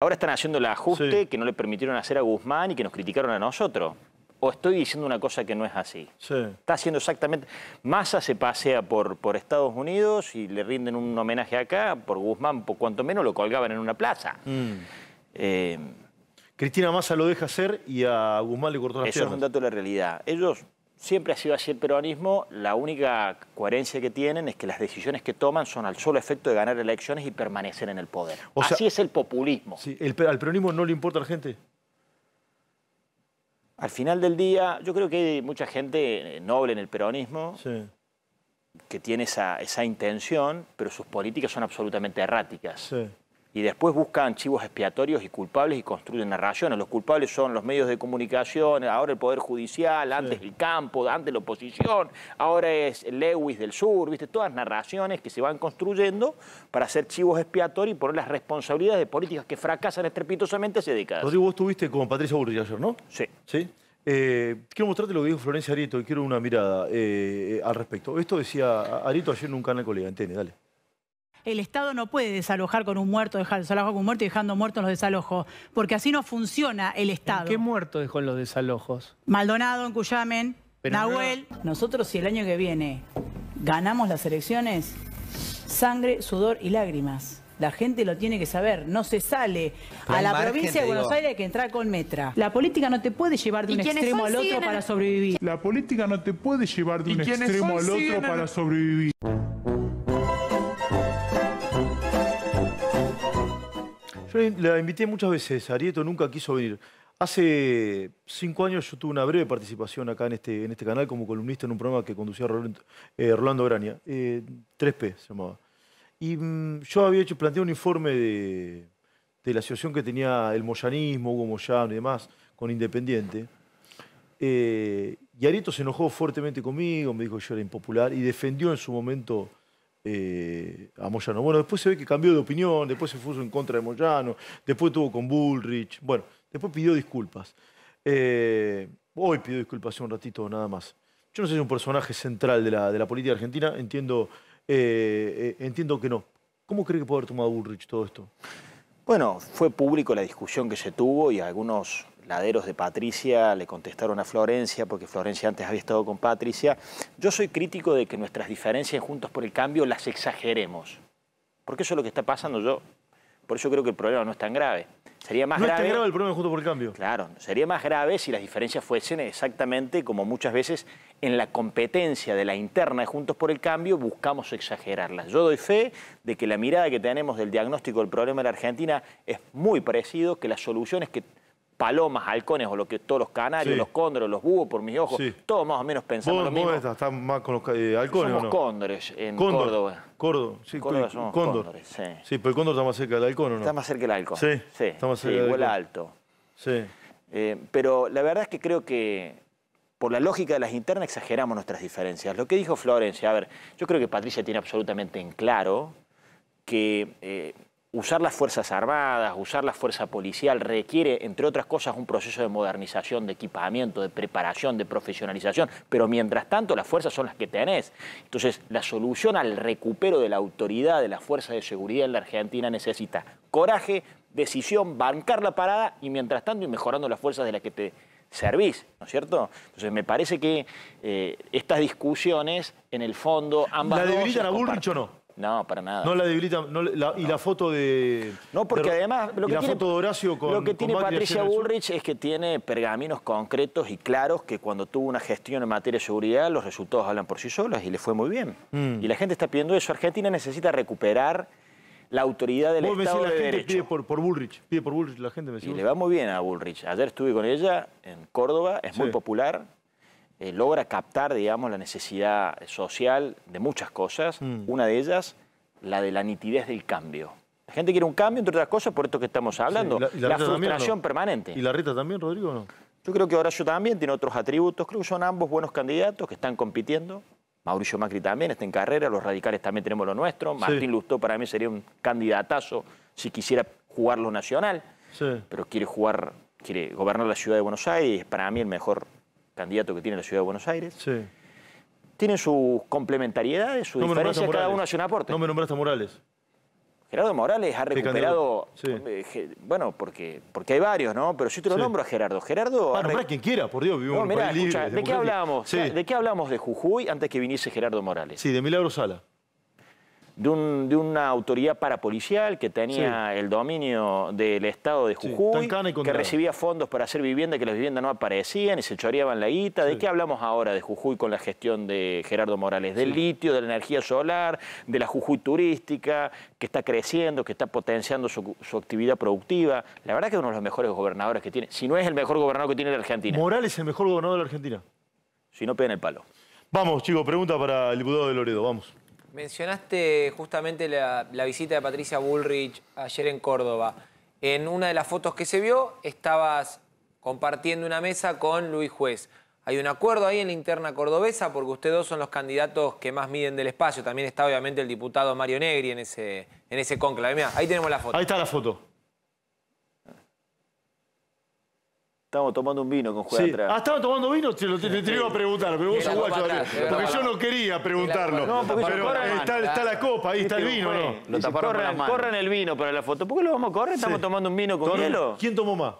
Ahora están haciendo el ajuste que no le permitieron hacer a Guzmán y que nos criticaron a nosotros. ¿O estoy diciendo una cosa que no es así? Sí. Está haciendo exactamente... Massa se pasea por, Estados Unidos y le rinden un homenaje acá, por Guzmán, por cuanto menos lo colgaban en una plaza. Mm. Eh, Cristina Massa lo deja hacer y a Guzmán le cortó las Eso es un dato de la realidad. Ellos siempre ha sido así el peronismo, la única coherencia que tienen es que las decisiones que toman son al solo efecto de ganar elecciones y permanecer en el poder. así es el populismo. Sí, el, ¿Al peronismo no le importa a la gente? Al final del día, yo creo que hay mucha gente eh, noble en el peronismo que tiene esa, esa intención, pero sus políticas son absolutamente erráticas. Sí y después buscan chivos expiatorios y culpables y construyen narraciones. Los culpables son los medios de comunicación, ahora el Poder Judicial, antes el campo, antes la oposición, ahora es Lewis del Sur, ¿viste? Todas narraciones que se van construyendo para hacer chivos expiatorios y poner las responsabilidades de políticas que fracasan estrepitosamente se décadas. Rodrigo, vos estuviste con Patricia Burri ayer, ¿no? Sí. ¿Sí? Eh, quiero mostrarte lo que dijo Florencia Arito y quiero una mirada eh, al respecto. Esto decía Arito ayer en un canal colega. TN, dale el Estado no puede desalojar con un muerto, dejar desalojo con un muerto y dejando muertos los desalojos, porque así no funciona el Estado. ¿Qué muerto dejó en los desalojos? Maldonado, en Cuyamen, Nahuel. Nosotros si el año que viene ganamos las elecciones, sangre, sudor y lágrimas. La gente lo tiene que saber, no se sale. a la provincia de Buenos Aires que entra con metra. La política no te puede llevar de un extremo al otro para sobrevivir. La política no te puede llevar de un extremo al otro para sobrevivir. la invité muchas veces, Arieto nunca quiso venir. Hace cinco años yo tuve una breve participación acá en este, en este canal como columnista en un programa que conducía eh, Rolando, Grania, 3P eh, se llamaba. Y mm, yo había hecho, planteado un informe de, la situación que tenía el moyanismo, Hugo Moyano y demás, con Independiente. Eh, y Arieto se enojó fuertemente conmigo, me dijo que yo era impopular y defendió en su momento eh, a Moyano. Bueno, después se ve que cambió de opinión, después se puso en contra de Moyano, después tuvo con Bullrich, bueno, después pidió disculpas. Eh, hoy pidió disculpas hace un ratito nada más. Yo no sé si es un personaje central de la, de la política argentina, entiendo, eh, entiendo que no. ¿Cómo cree que puede haber tomado Bullrich todo esto? Bueno, fue público la discusión que se tuvo y algunos laderos de Patricia le contestaron a Florencia, porque Florencia antes había estado con Patricia. Yo soy crítico de que nuestras diferencias Juntos por el Cambio las exageremos, porque eso es lo que está pasando yo. Por eso creo que el problema no es tan grave. Sería más no es tan grave el problema de Juntos por el Cambio. Claro, sería más grave si las diferencias fuesen exactamente como muchas veces en la competencia de la interna de Juntos por el Cambio buscamos exagerarlas. Yo doy fe de que la mirada que tenemos del diagnóstico del problema de la Argentina es muy parecido, que las soluciones que palomas, halcones o lo que todos los canarios, los cóndores, los búhos, por mis ojos, todos más o menos pensamos lo mismo. Estás, más con los eh, halcones, ¿o no? cóndores en Córdoba. Córdoba, sí, Córdoba somos cóndores, sí. Sí, pero el cóndor está más cerca del halcón, ¿o no? Está más cerca del halcón. Sí, sí. Está más cerca sí, alto. Sí. Eh, pero la verdad es que creo que por la lógica de las internas exageramos nuestras diferencias. Lo que dijo Florencia, a ver, yo creo que Patricia tiene absolutamente en claro que eh, usar las Fuerzas Armadas, usar la Fuerza Policial, requiere, entre otras cosas, un proceso de modernización, de equipamiento, de preparación, de profesionalización, pero mientras tanto las fuerzas son las que tenés. Entonces, la solución al recupero de la autoridad de las fuerzas de Seguridad en la Argentina necesita coraje, decisión, bancar la parada y mientras tanto ir mejorando las fuerzas de las que te servís, ¿no es cierto? Entonces me parece que eh, estas discusiones, en el fondo, ambas... ¿La debilitan a Bullrich o no? No, para nada. No la debilita. Y la foto de. No, porque además. Lo que la tiene, foto de Horacio con. Lo que tiene Patricia Bullrich es que tiene pergaminos concretos y claros que cuando tuvo una gestión en materia de seguridad, los resultados hablan por sí solos y le fue muy bien. Mm. Y la gente está pidiendo eso. Argentina necesita recuperar la autoridad del Estado de la gente Pide por, Bullrich, pide por Bullrich, la gente me Y le va muy bien a Bullrich. Ayer estuve con ella en Córdoba, es muy popular. Eh, logra captar, digamos, la necesidad social de muchas cosas. Mm. Una de ellas, la de la nitidez del cambio. La gente quiere un cambio, entre otras cosas, por esto que estamos hablando. la, frustración permanente. ¿Y la Rita también, Rodrigo, no? Yo creo que Horacio también tiene otros atributos. Creo que son ambos buenos candidatos que están compitiendo. Mauricio Macri también está en carrera, los radicales también tenemos lo nuestro. Martín Lustó para mí sería un candidatazo si quisiera jugar lo nacional. Pero quiere jugar, quiere gobernar la ciudad de Buenos Aires para mí el mejor candidato que tiene la Ciudad de Buenos Aires. Sí. Tiene sus complementariedades, sus diferencia diferencias, cada uno hace un aporte. No me nombraste a Morales. Gerardo Morales ha recuperado, eh, bueno, porque, porque hay varios, ¿no? Pero yo te lo nombro a Gerardo. Gerardo... Ah, nombrar quien quiera, por Dios, vivimos mirá, un ¿de qué hablábamos ¿De qué hablamos de Jujuy antes que viniese Gerardo Morales? Sí, de Milagro Sala de, una autoridad parapolicial que tenía el dominio del Estado de Jujuy, que recibía fondos para hacer vivienda, que las viviendas no aparecían y se choreaban la guita. ¿De qué hablamos ahora de Jujuy con la gestión de Gerardo Morales? Del litio, de la energía solar, de la Jujuy turística, que está creciendo, que está potenciando su, actividad productiva. La verdad que es uno de los mejores gobernadores que tiene, si no es el mejor gobernador que tiene la Argentina. Morales es el mejor gobernador de la Argentina. Si no, pega el palo. Vamos, chicos, pregunta para el diputado de Loredo, vamos. Mencionaste justamente la, visita de Patricia Bullrich ayer en Córdoba. En una de las fotos que se vio, estabas compartiendo una mesa con Luis Juez. Hay un acuerdo ahí en la interna cordobesa porque ustedes dos son los candidatos que más miden del espacio. También está obviamente el diputado Mario Negri en ese, en ese conclave. ahí tenemos la foto. Ahí está la foto. Estamos tomando un vino con juega sí. atrás. Ah, estaban tomando vino, te, lo, iba a preguntar, pero vos sos porque yo no quería preguntarlo. No, pero está, la copa, ahí está el vino, ¿no? corran, el vino para la foto. ¿Por qué lo vamos a correr? ¿Estamos tomando un vino con hielo? ¿Quién tomó más?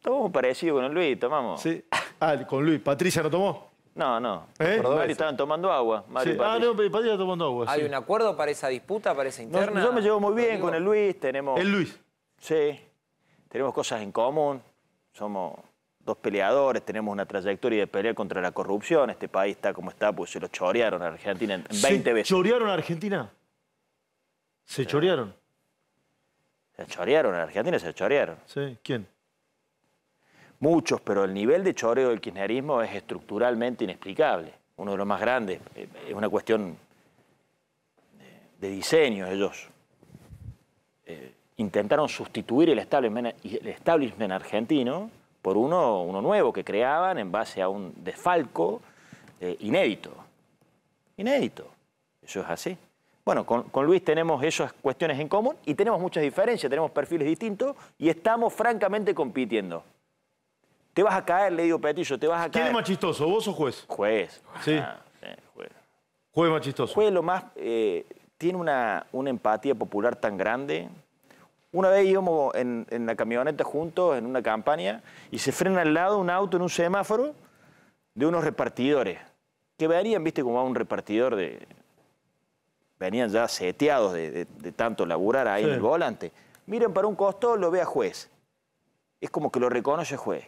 Tomamos parecido con Luis, tomamos. Sí. Ah, con Luis. ¿Patricia no tomó? No, no. ¿Eh? Mario estaban tomando agua. sí. Ah, no, Patricia tomando agua. ¿Hay un acuerdo para esa disputa, para esa interna? yo me llevo muy bien con el Luis, tenemos... ¿El Luis? Sí. Tenemos cosas en común somos dos peleadores, tenemos una trayectoria de pelea contra la corrupción, este país está como está, pues se lo chorearon a Argentina en 20 ¿Se ¿Chorearon a Argentina? ¿Se chorearon? Se chorearon, en Argentina se chorearon. Sí, ¿quién? Muchos, pero el nivel de choreo del kirchnerismo es estructuralmente inexplicable. Uno de los más grandes. Eh, es una cuestión de diseño ellos intentaron sustituir el establishment, argentino por uno, nuevo que creaban en base a un desfalco eh, inédito. Inédito. Eso es así. Bueno, con, Luis tenemos esas cuestiones en común y tenemos muchas diferencias, tenemos perfiles distintos y estamos francamente compitiendo. Te vas a caer, le digo Petillo, te vas a caer. ¿Quién es más chistoso, vos o juez? Juez. Sí. Ah, eh, juez. juez. más chistoso. Juez lo más... Eh, tiene una empatía popular tan grande una vez íbamos en, la camioneta juntos en una campaña y se frena al lado un auto en un semáforo de unos repartidores. Que verían? viste, como a un repartidor de. Venían ya seteados de, tanto laburar ahí en el volante. Miren para un costo lo ve a juez. Es como que lo reconoce juez.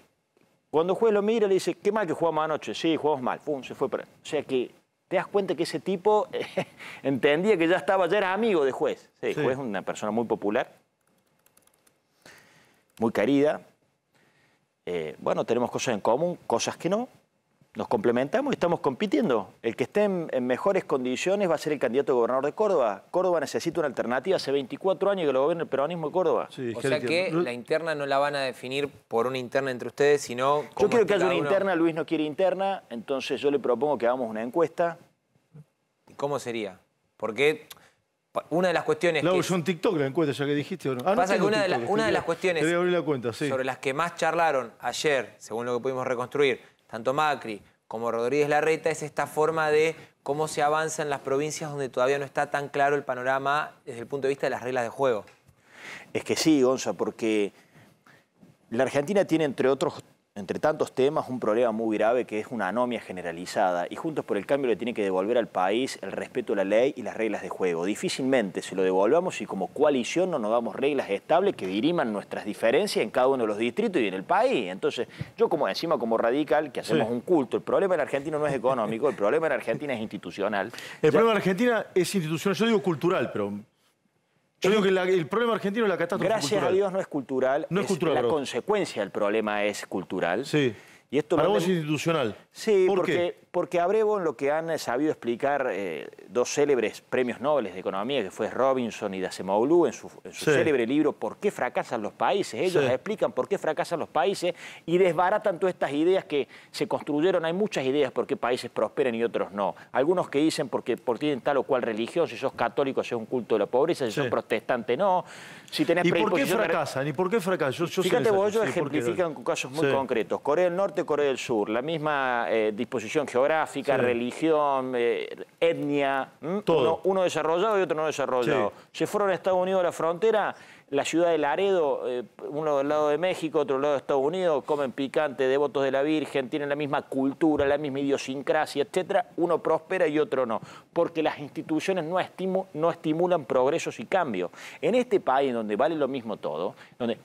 Cuando juez lo mira, le dice, qué mal que jugamos anoche. Sí, jugamos mal. Pum, se fue para. O sea que te das cuenta que ese tipo entendía que ya estaba, ya era amigo de juez. Sí, sí. juez es una persona muy popular muy querida. Eh, bueno, tenemos cosas en común, cosas que no. Nos complementamos y estamos compitiendo. El que esté en, mejores condiciones va a ser el candidato a gobernador de Córdoba. Córdoba necesita una alternativa. Hace 24 años que lo gobierna el peronismo de Córdoba. o sea que la interna no la van a definir por una interna entre ustedes, sino... Yo quiero que haya una interna, Luis no quiere interna, entonces yo le propongo que hagamos una encuesta. ¿Cómo sería? Porque... Una de las cuestiones. No, que yo TikTok la encuesta, ya que dijiste. Ah, pasa que una, de una, de las cuestiones sobre las que más charlaron ayer, según lo que pudimos reconstruir, tanto Macri como Rodríguez Larreta, es esta forma de cómo se avanza en las provincias donde todavía no está tan claro el panorama desde el punto de vista de las reglas de juego. Es que sí, Gonza, porque la Argentina tiene, entre otros entre tantos temas, un problema muy grave que es una anomia generalizada. Y Juntos por el Cambio le tiene que devolver al país el respeto a la ley y las reglas de juego. Difícilmente se lo devolvamos si como coalición no nos damos reglas estables que diriman nuestras diferencias en cada uno de los distritos y en el país. Entonces, yo como encima como radical, que hacemos un culto, el problema en Argentina no es económico, el problema en Argentina es institucional. El problema en Argentina es institucional, yo digo cultural, pero yo digo que la, el problema argentino es la catástrofe Gracias a Dios no es cultural. No es, cultural. La consecuencia del problema es cultural. Sí. Y esto es institucional. Sí, porque, porque a en lo que han eh, sabido explicar eh, dos célebres premios nobles de Economía, que fue Robinson y Dacemoglu, en su, en su célebre libro ¿Por qué fracasan los países? Ellos explican por qué fracasan los países y desbaratan todas estas ideas que se construyeron. Hay muchas ideas por qué países prosperan y otros no. Algunos que dicen porque, porque tienen tal o cual religión, si sos católico, sos un culto de la pobreza, si sos protestante, no. Si ¿Y por qué fracasan? ¿Y por qué fracasan? Yo, Fíjate vos, ellos ejemplifican con casos muy concretos. Corea del Norte Corea del Sur, la misma eh, disposición geográfica, religión, eh, etnia, mm, Uno, desarrollado y otro no desarrollado. Se fueron a Estados Unidos a la frontera, la ciudad de Laredo, eh, uno del lado de México, otro del lado de Estados Unidos, comen picante, devotos de la Virgen, tienen la misma cultura, la misma idiosincrasia, etc., Uno prospera y otro no, porque las instituciones no, estimulan progresos y cambios. En este país donde vale lo mismo todo,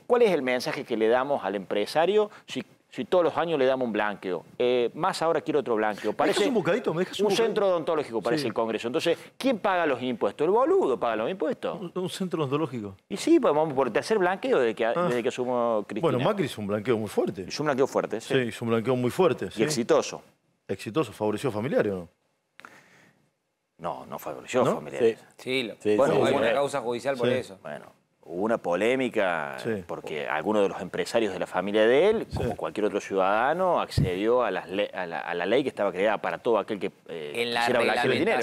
¿cuál es el mensaje que le damos al empresario si si todos los años le damos un blanqueo. Eh, más ahora quiero otro blanqueo. Parece un bocadito, un, centro odontológico, parece el Congreso. Entonces, ¿quién paga los impuestos? El boludo paga los impuestos. Un, centro odontológico. Y sí, pues vamos por tercer blanqueo ah. desde que, asumo Bueno, Macri hizo un blanqueo muy fuerte. Hizo un blanqueo fuerte, sí. Sí, hizo un blanqueo muy fuerte. Y exitoso. Exitoso, favoreció familiares ¿o no? No, no favoreció familiares. Sí, bueno, hay una causa judicial por eso. Bueno, hubo una polémica porque alguno de los empresarios de la familia de él, como cualquier otro ciudadano, accedió a, las la, ley que estaba creada para todo aquel que era eh, la dinero.